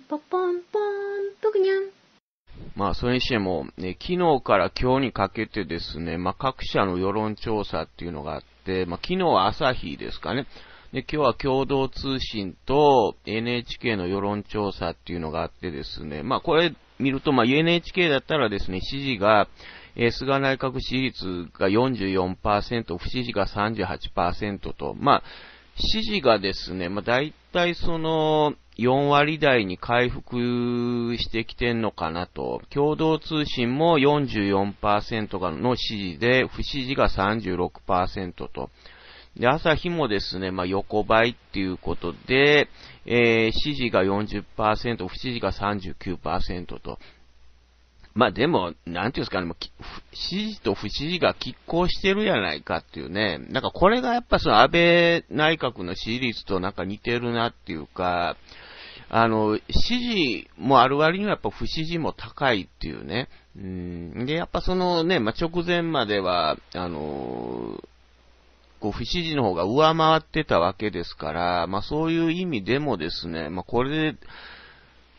ポポンポン、ぷくにゃん。まあ、それにしても、ね、昨日から今日にかけてですね、まあ、各社の世論調査っていうのがあって、まあ、昨日は朝日ですかね。で、今日は共同通信と NHK の世論調査っていうのがあってですね、まあ、これ見ると、まあ、NHK だったらですね、支持が、えー、菅内閣支持率が44%、不支持が38%と、まあ、支持がですね、まあ、大体その、4割台に回復してきてんのかなと。共同通信も44%の支持で、不支持が36%と。で、朝日もですね、まあ、横ばいっていうことで、えー、支持が40%、不支持が39%と。まあ、でも、なんていうんですかね、もう、支持と不支持が拮抗してるやないかっていうね。なんかこれがやっぱその安倍内閣の支持率となんか似てるなっていうか、あの、支持もある割にはやっぱ不支持も高いっていうね。うん。で、やっぱそのね、まあ、直前までは、あのー、こう、不支持の方が上回ってたわけですから、まあ、そういう意味でもですね、まあ、これで、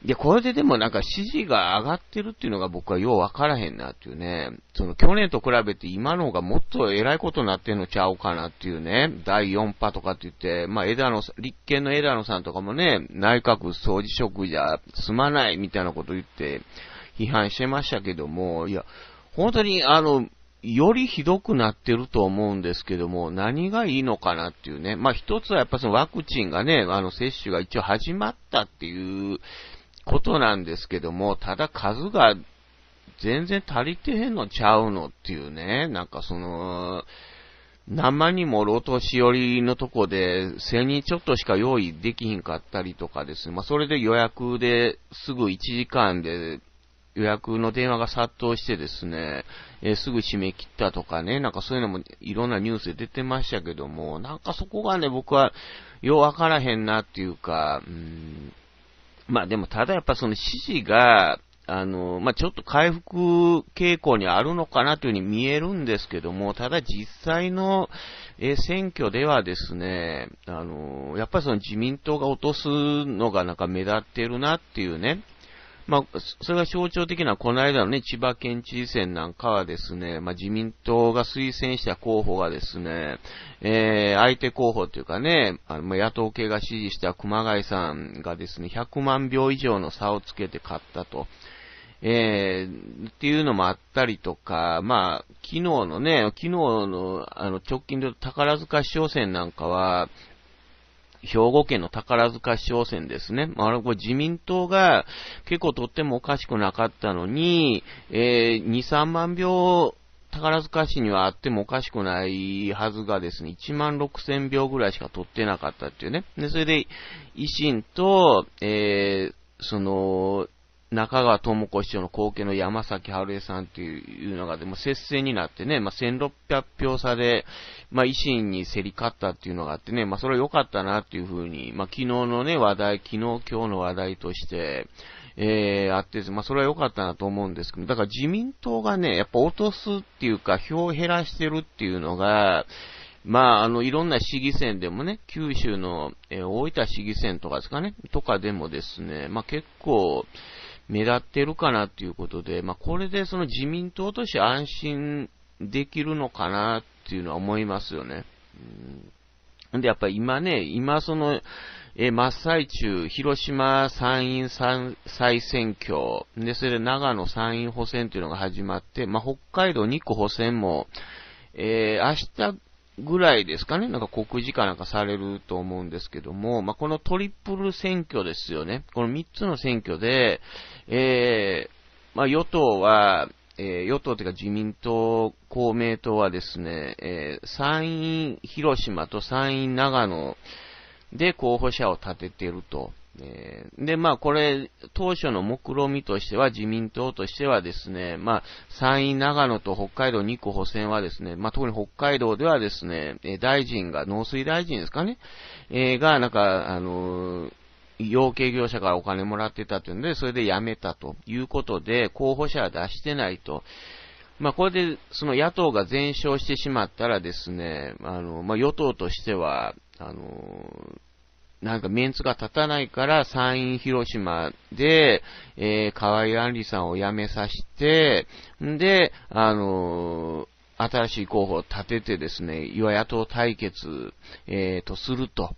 で、これででもなんか支持が上がってるっていうのが僕はようわからへんなっていうね。その去年と比べて今の方がもっと偉いことになってんのちゃうかなっていうね。第4波とかって言って、まあ枝野、立憲の枝野さんとかもね、内閣総辞職じゃ済まないみたいなこと言って批判してましたけども、いや、本当にあの、よりひどくなってると思うんですけども、何がいいのかなっていうね。まあ一つはやっぱそのワクチンがね、あの接種が一応始まったっていうことなんですけども、ただ数が全然足りてへんのちゃうのっていうね、なんかその、生にもとし寄りのとこで1000人ちょっとしか用意できひんかったりとかですね、まあそれで予約ですぐ1時間で予約の電話が殺到してですね、えー、すぐ締め切ったとかね、なんかそういうのもいろんなニュースで出てましたけども、なんかそこがね、僕はようわからへんなっていうか、うんまあでも、ただやっぱその支持が、あの、まあ、ちょっと回復傾向にあるのかなというふうに見えるんですけども、ただ実際の、え選挙ではですね、あの、やっぱりその自民党が落とすのがなんか目立ってるなっていうね、まあ、それが象徴的な、この間のね、千葉県知事選なんかはですね、まあ、自民党が推薦した候補がですね、えー、相手候補というかね、あの野党系が支持した熊谷さんがですね、100万票以上の差をつけて勝ったと。えー、っていうのもあったりとか、まあ、昨日のね、昨日の、あの、直近で宝塚市長選なんかは、兵庫県の宝塚市長選ですね。まあ、これ自民党が結構とってもおかしくなかったのに、えー、2、3万票、宝塚市にはあってもおかしくないはずがですね、1万6千票ぐらいしか取ってなかったっていうね。で、それで、維新と、えー、その、中川智子市長の後継の山崎春江さんっていうのが、でも接戦になってね、まあ、1600票差で、まあ、維新に競り勝ったっていうのがあってね、まあ、それは良かったなっていうふうに、まあ、昨日のね、話題、昨日、今日の話題として、ええー、あってまあ、それは良かったなと思うんですけど、だから自民党がね、やっぱ落とすっていうか、票を減らしてるっていうのが、まあ、あの、いろんな市議選でもね、九州の、えー、大分市議選とかですかね、とかでもですね、まあ、結構、目立ってるかなということで、まあ、これでその自民党として安心できるのかなっていうのは思いますよね。うん、で、やっぱり今ね、今その、え、真っ最中、広島参院再選挙、で、それで長野参院補選というのが始まって、まあ、北海道2区補選も、えー、明日ぐらいですかね、なんか告示かなんかされると思うんですけども、まあ、このトリプル選挙ですよね。この3つの選挙で、えー、まあ、与党は、えー、与党というか自民党、公明党はですね、えー、参院広島と参院長野で候補者を立てていると。えー、で、まあこれ、当初の目論見みとしては、自民党としてはですね、まあ参院長野と北海道2個補選はですね、まあ特に北海道ではですね、大臣が、農水大臣ですかね、えー、が、なんか、あのー養鶏業者からお金もらってたというので、それで辞めたということで、候補者は出してないと。まあ、これで、その野党が全勝してしまったらですね、あの、まあ、与党としては、あの、なんかメンツが立たないから参院広島で、えー、河合安里さんを辞めさせて、んで、あの新しい候補を立ててですね、与野党対決、えー、とすると。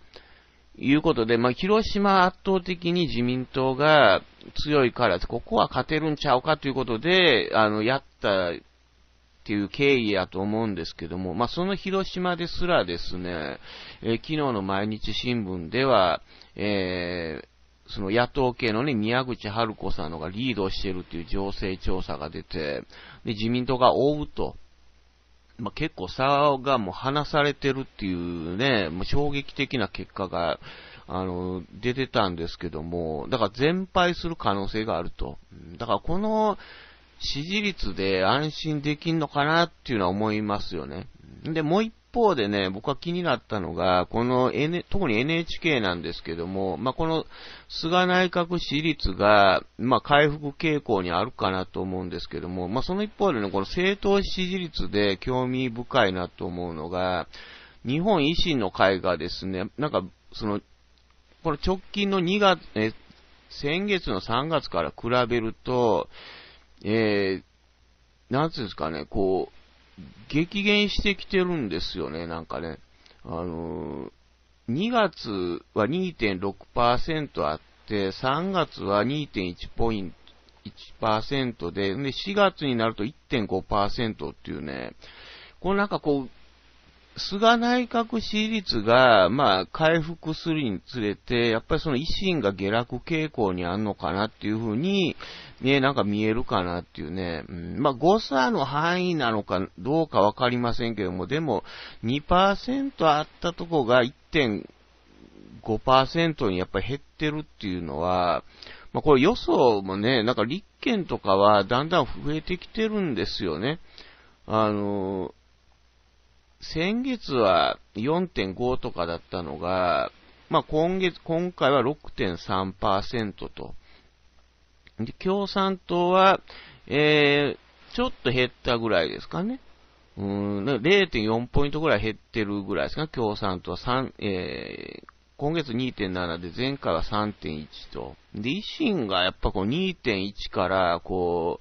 いうことで、まあ、広島圧倒的に自民党が強いから、ここは勝てるんちゃうかということで、あの、やったっていう経緯やと思うんですけども、まあ、その広島ですらですね、えー、昨日の毎日新聞では、えー、その野党系のね、宮口春子さんのがリードしてるっていう情勢調査が出て、で、自民党が追うと。まあ、結構差がもう離されてるっていうね、もう衝撃的な結果が、あの、出てたんですけども、だから全敗する可能性があると。だからこの支持率で安心できんのかなっていうのは思いますよね。で、もう一方でね、僕は気になったのが、この、N、特に NHK なんですけども、まあ、この菅内閣支持率が、まあ、回復傾向にあるかなと思うんですけども、まあ、その一方でね、この政党支持率で興味深いなと思うのが、日本維新の会がですね、なんか、その、この直近の2月、え、先月の3月から比べると、えー、なんいうんですかね、こう、激減してきてるんですよね、なんかね。あのー、2月は2.6%あって、3月は2.1ポイント、1%で、で、4月になると1.5%っていうね、このなんかこう、菅内閣支持率が、まあ、回復するにつれて、やっぱりその維新が下落傾向にあるのかなっていうふうに、ね、なんか見えるかなっていうね。うん、まあ、誤差の範囲なのかどうかわかりませんけども、でも、2%あったとこが1.5%にやっぱり減ってるっていうのは、まあ、これ予想もね、なんか立憲とかはだんだん増えてきてるんですよね。あの、先月は4.5とかだったのが、まあ、今月、今回は6.3%と。で、共産党は、えー、ちょっと減ったぐらいですかね。うん、0.4ポイントぐらい減ってるぐらいですか、ね、共産党は3、えー、今月2.7で前回は3.1と。で、維新がやっぱこう2.1からこ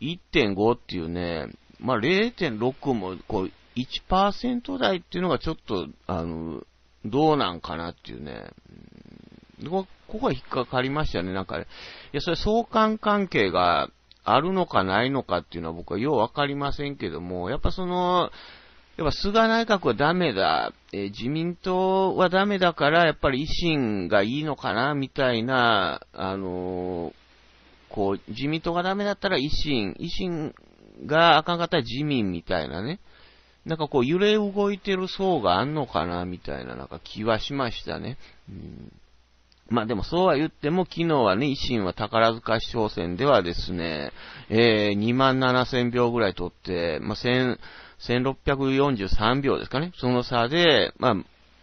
う1.5っていうね、まあ、0.6もこう1%台っていうのがちょっと、あの、どうなんかなっていうね。ここは引っかかりましたね、なんか。いや、それ相関関係があるのかないのかっていうのは僕はようわかりませんけども、やっぱその、やっぱ菅内閣はダメだ、えー、自民党はダメだから、やっぱり維新がいいのかな、みたいな、あのー、こう、自民党がダメだったら維新、維新があかんかったら自民みたいなね。なんかこう揺れ動いてる層があんのかな、みたいな、なんか気はしましたね。うんまあでもそうは言っても、昨日はね、維新は宝塚市長選ではですね、えー、2万7000秒ぐらい取って、まあ1000、1643秒ですかね。その差で、まあ、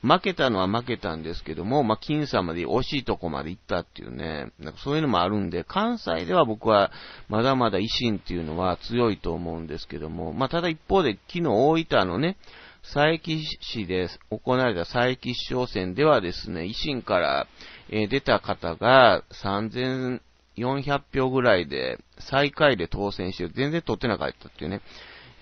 負けたのは負けたんですけども、まあ、僅差まで惜しいとこまで行ったっていうね、なんかそういうのもあるんで、関西では僕はまだまだ維新っていうのは強いと思うんですけども、まあ、ただ一方で昨日大分のね、佐伯市で行われた佐伯市長選ではですね、維新からえー、出た方が3400票ぐらいで最下位で当選して、全然取ってなかったっていうね。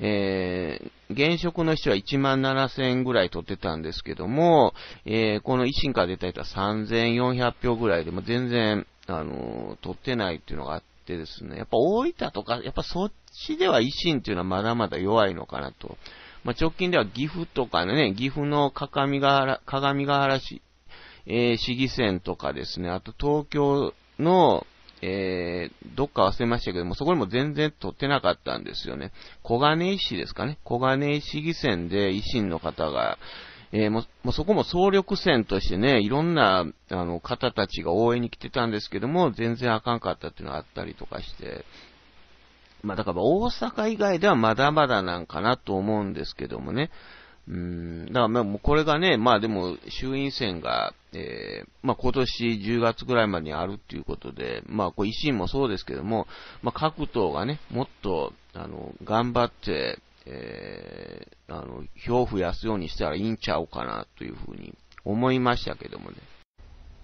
えー、現職の人は1万7000ぐらい取ってたんですけども、えー、この維新から出た人は3400票ぐらいで、も全然、あの取ってないっていうのがあってですね、やっぱ大分とか、やっぱそっちでは維新っていうのはまだまだ弱いのかなと。まあ、直近では岐阜とかね、岐阜の鏡ヶ原、鏡ヶ原市、えー、市議選とかですね、あと東京の、えー、どっか忘れましたけども、そこにも全然取ってなかったんですよね。小金井市ですかね。小金井市議選で維新の方が、えー、もうそこも総力戦としてね、いろんなあの方たちが応援に来てたんですけども、全然あかんかったっていうのがあったりとかして、まあだから大阪以外ではまだまだなんかなと思うんですけどもね。うん、だからもうこれがね、まあでも衆院選がえー、まあ、今年10月ぐらいまでにあるっていうことで、まあ、こう維新もそうですけども、まあ、各党がね、もっと、あの、頑張って、えー、あの、票増やすようにしたらいいんちゃうかなというふうに思いましたけどもね。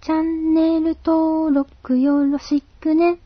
チャンネル登録よろしくね。